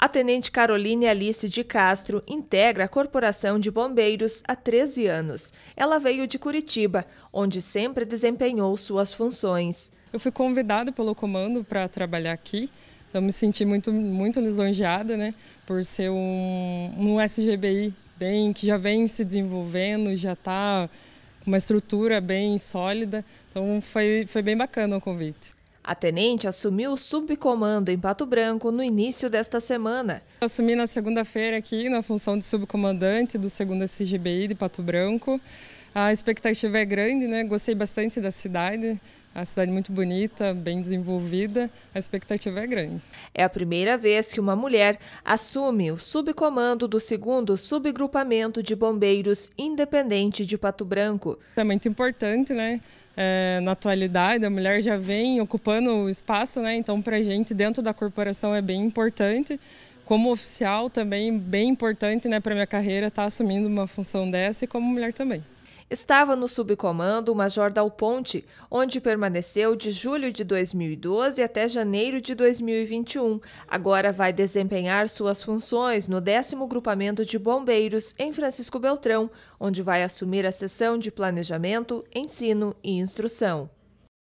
A tenente Caroline Alice de Castro integra a Corporação de Bombeiros há 13 anos. Ela veio de Curitiba, onde sempre desempenhou suas funções. Eu fui convidada pelo comando para trabalhar aqui. Então me senti muito muito lisonjeada, né, por ser um, um SGBI bem que já vem se desenvolvendo, já está com uma estrutura bem sólida. Então foi foi bem bacana o convite. A tenente assumiu o subcomando em Pato Branco no início desta semana. Assumi na segunda-feira aqui na função de subcomandante do 2 SGBI de Pato Branco. A expectativa é grande, né? Gostei bastante da cidade. A cidade muito bonita, bem desenvolvida, a expectativa é grande. É a primeira vez que uma mulher assume o subcomando do segundo subgrupamento de bombeiros independente de Pato Branco. É muito importante, né? é, na atualidade, a mulher já vem ocupando o espaço, né? Então, para a gente, dentro da corporação, é bem importante. Como oficial, também bem importante né, para minha carreira estar tá assumindo uma função dessa e como mulher também. Estava no subcomando o Major Dal Ponte, onde permaneceu de julho de 2012 até janeiro de 2021. Agora vai desempenhar suas funções no décimo Grupamento de Bombeiros em Francisco Beltrão, onde vai assumir a seção de Planejamento, Ensino e Instrução.